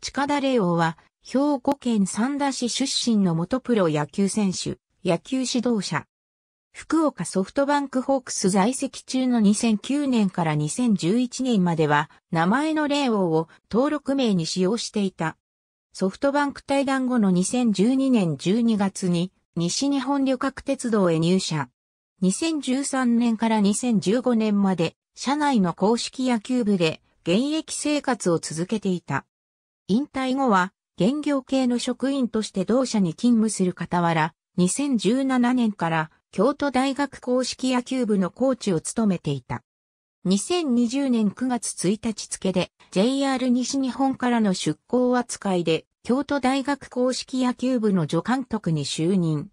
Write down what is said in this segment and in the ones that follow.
近田玲王は、兵庫県三田市出身の元プロ野球選手、野球指導者。福岡ソフトバンクホークス在籍中の2009年から2011年までは、名前の霊王を登録名に使用していた。ソフトバンク退団後の2012年12月に、西日本旅客鉄道へ入社。2013年から2015年まで、社内の公式野球部で現役生活を続けていた。引退後は、現業系の職員として同社に勤務する傍ら、2017年から京都大学公式野球部のコーチを務めていた。2020年9月1日付で JR 西日本からの出向扱いで京都大学公式野球部の助監督に就任。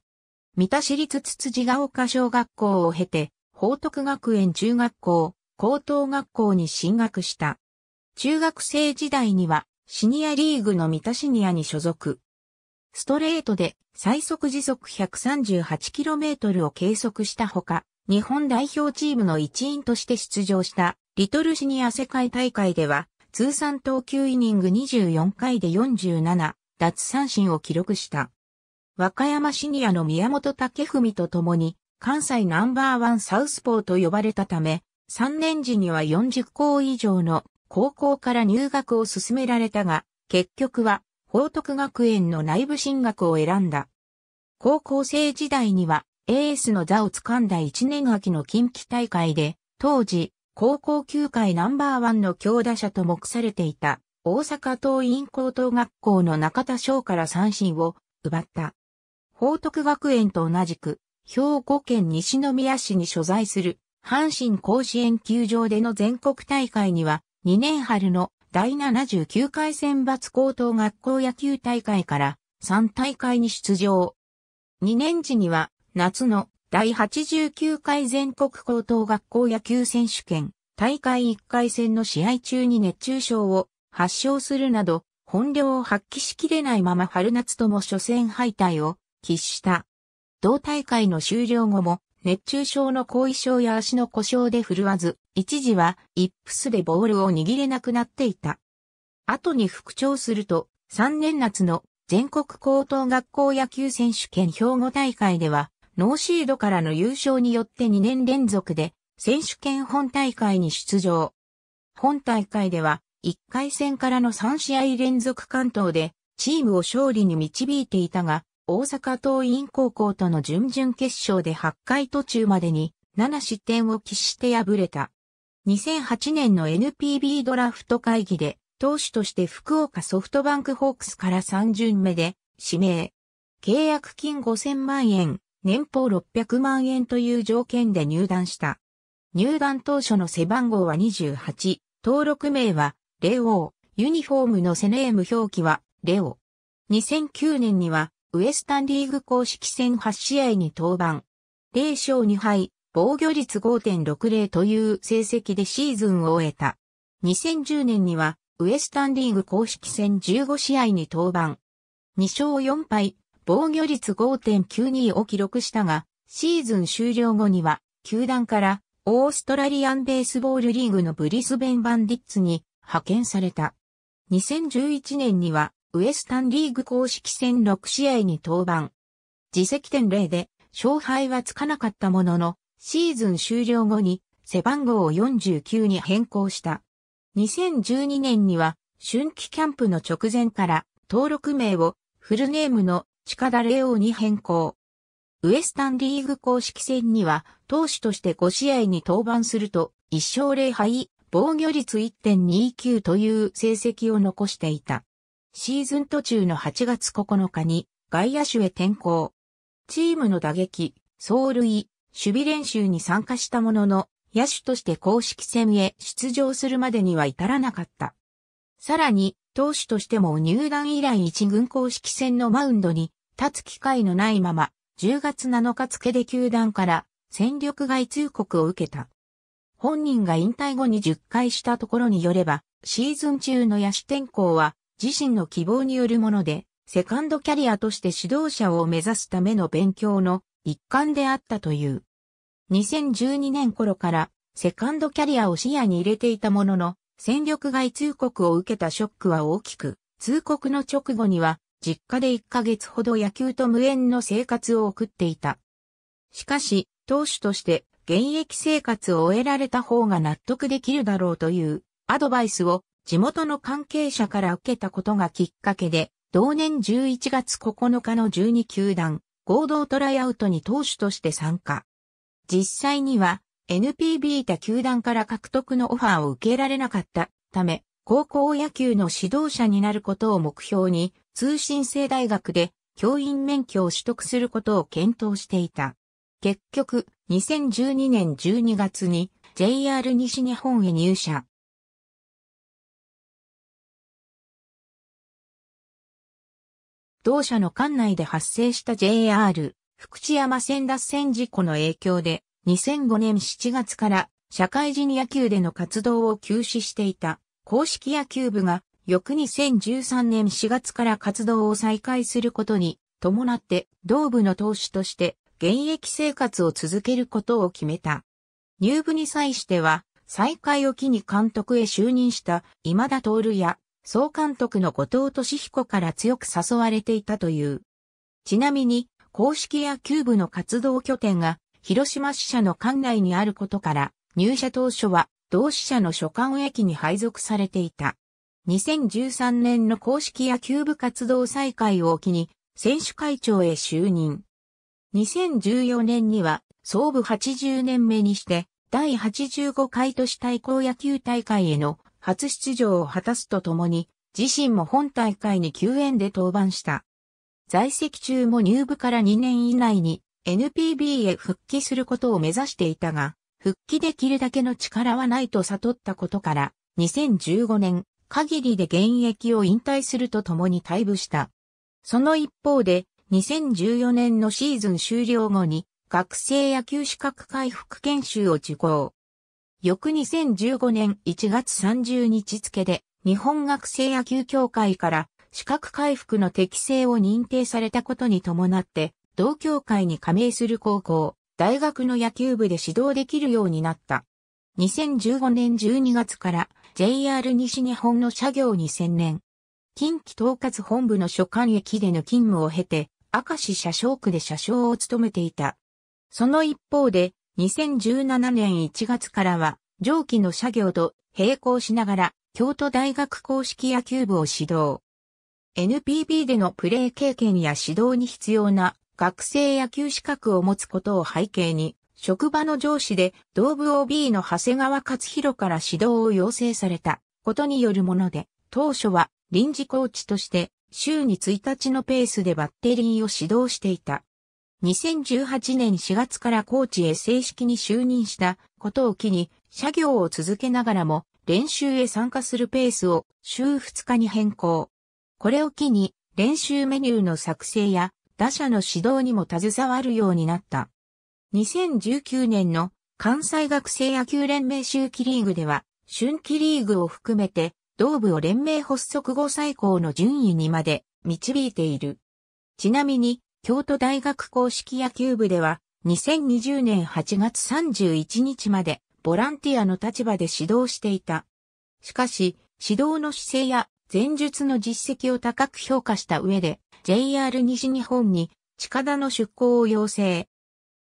三田市立つつじが丘小学校を経て、法徳学園中学校、高等学校に進学した。中学生時代にはシニアリーグの三田シニアに所属。ストレートで最速時速 138km を計測したほか、日本代表チームの一員として出場したリトルシニア世界大会では、通算投球イニング24回で47奪三振を記録した。和歌山シニアの宮本武文と共に関西ナンバーワンサウスポーと呼ばれたため、3年時には40校以上の高校から入学を勧められたが、結局は、報徳学園の内部進学を選んだ。高校生時代には、エースの座を掴んだ1年秋の近畿大会で、当時、高校球界ナンバーワンの強打者と目されていた、大阪桐蔭高等学校の中田翔から三振を奪った。報徳学園と同じく、兵庫県西宮市に所在する、阪神甲子園球場での全国大会には、2年春の第79回選抜高等学校野球大会から3大会に出場。2年時には夏の第89回全国高等学校野球選手権大会1回戦の試合中に熱中症を発症するなど本領を発揮しきれないまま春夏とも初戦敗退を喫した。同大会の終了後も熱中症の後遺症や足の故障で振るわず一時はイップスでボールを握れなくなっていた。後に復調すると、3年夏の全国高等学校野球選手権兵庫大会では、ノーシードからの優勝によって2年連続で選手権本大会に出場。本大会では1回戦からの3試合連続関東でチームを勝利に導いていたが、大阪桐蔭高校との準々決勝で8回途中までに7失点を喫して敗れた。2008年の NPB ドラフト会議で、投手として福岡ソフトバンクホークスから3巡目で指名。契約金5000万円、年俸600万円という条件で入団した。入団当初の背番号は28、登録名はレオー、ユニフォームのセネーム表記はレオ。2009年にはウエスタンリーグ公式戦8試合に登板。0勝2敗、防御率5.60という成績でシーズンを終えた。2010年には、ウエスタンリーグ公式戦15試合に登板。2勝4敗、防御率5.92を記録したが、シーズン終了後には、球団から、オーストラリアンベースボールリーグのブリスベン・バンディッツに派遣された。2011年には、ウエスタンリーグ公式戦6試合に登板。自責点0で、勝敗はつかなかったものの、シーズン終了後に背番号を49に変更した。2012年には春季キャンプの直前から登録名をフルネームの近田レオに変更。ウエスタンリーグ公式戦には投手として5試合に登板すると1勝0敗、防御率1.29という成績を残していた。シーズン途中の8月9日に外野手へ転向。チームの打撃、走塁、守備練習に参加したものの、野手として公式戦へ出場するまでには至らなかった。さらに、投手としても入団以来一軍公式戦のマウンドに立つ機会のないまま、10月7日付で球団から戦力外通告を受けた。本人が引退後に10回したところによれば、シーズン中の野手転向は自身の希望によるもので、セカンドキャリアとして指導者を目指すための勉強の一環であったという。2012年頃からセカンドキャリアを視野に入れていたものの、戦力外通告を受けたショックは大きく、通告の直後には実家で1ヶ月ほど野球と無縁の生活を送っていた。しかし、投手として現役生活を終えられた方が納得できるだろうというアドバイスを地元の関係者から受けたことがきっかけで、同年11月9日の12球団合同トライアウトに投手として参加。実際には NPB 他球団から獲得のオファーを受けられなかったため、高校野球の指導者になることを目標に通信制大学で教員免許を取得することを検討していた。結局、2012年12月に JR 西日本へ入社。同社の管内で発生した JR 福知山線脱線事故の影響で2005年7月から社会人野球での活動を休止していた公式野球部が翌2013年4月から活動を再開することに伴って同部の投手として現役生活を続けることを決めた。入部に際しては再開を機に監督へ就任した今田徹や総監督の後藤俊彦から強く誘われていたという。ちなみに、公式野球部の活動拠点が広島支社の管内にあることから、入社当初は同支社の所管駅に配属されていた。2013年の公式野球部活動再開を機に、選手会長へ就任。2014年には、総部80年目にして、第85回都市対抗野球大会への初出場を果たすとともに、自身も本大会に救援で登板した。在籍中も入部から2年以内に NPB へ復帰することを目指していたが、復帰できるだけの力はないと悟ったことから、2015年、限りで現役を引退するとともに退部した。その一方で、2014年のシーズン終了後に、学生野球資格回復研修を受講。翌2015年1月30日付で、日本学生野球協会から資格回復の適正を認定されたことに伴って、同協会に加盟する高校、大学の野球部で指導できるようになった。2015年12月から JR 西日本の社業に専念。近畿統括本部の所管駅での勤務を経て、明石車掌区で車掌を務めていた。その一方で、2017年1月からは、上記の社業と並行しながら、京都大学公式野球部を指導。NPB でのプレー経験や指導に必要な学生野球資格を持つことを背景に、職場の上司で同部 OB の長谷川勝弘から指導を要請されたことによるもので、当初は臨時コーチとして週に1日のペースでバッテリーを指導していた。2018年4月からコーチへ正式に就任したことを機に、社業を続けながらも練習へ参加するペースを週2日に変更。これを機に練習メニューの作成や打者の指導にも携わるようになった。2019年の関西学生野球連盟秋季リーグでは、春季リーグを含めて、同部を連盟発足後最高の順位にまで導いている。ちなみに、京都大学硬式野球部では、2020年8月31日までボランティアの立場で指導していた。しかし、指導の姿勢や前述の実績を高く評価した上で、JR 西日本に近田の出向を要請。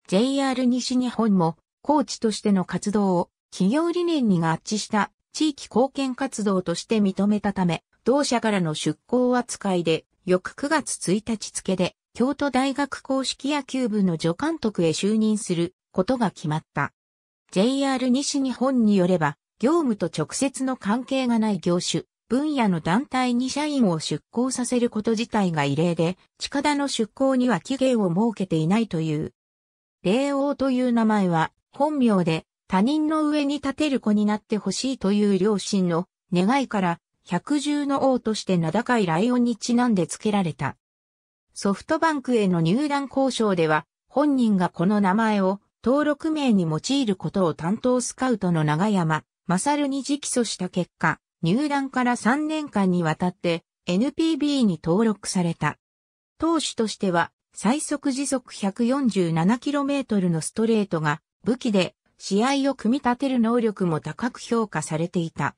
JR 西日本も、コーチとしての活動を企業理念に合致した地域貢献活動として認めたため、同社からの出向扱いで、翌9月1日付で京都大学公式野球部の助監督へ就任することが決まった。JR 西日本によれば、業務と直接の関係がない業種、分野の団体に社員を出向させること自体が異例で、近田の出向には期限を設けていないという。霊王という名前は、本名で、他人の上に立てる子になってほしいという両親の願いから、百獣の王として名高いライオンにちなんで付けられた。ソフトバンクへの入団交渉では、本人がこの名前を登録名に用いることを担当スカウトの長山、勝に直訴した結果、入団から3年間にわたって NPB に登録された。投手としては最速時速 147km のストレートが武器で試合を組み立てる能力も高く評価されていた。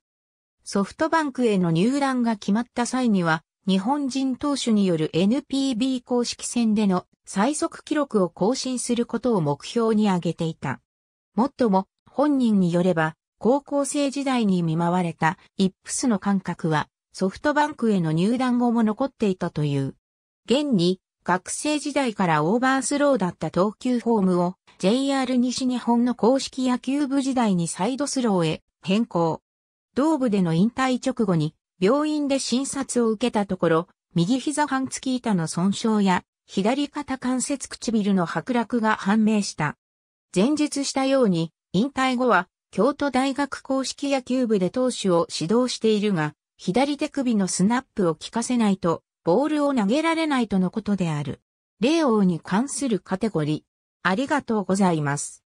ソフトバンクへの入団が決まった際には日本人投手による NPB 公式戦での最速記録を更新することを目標に挙げていた。もっとも、本人によれば、高校生時代に見舞われたイップスの感覚は、ソフトバンクへの入団後も残っていたという。現に、学生時代からオーバースローだった投球フォームを JR 西日本の公式野球部時代にサイドスローへ変更。同部での引退直後に病院で診察を受けたところ、右膝半月板の損傷や、左肩関節唇の剥落が判明した。前述したように、引退後は、京都大学公式野球部で投手を指導しているが、左手首のスナップを効かせないと、ボールを投げられないとのことである。霊王に関するカテゴリー。ありがとうございます。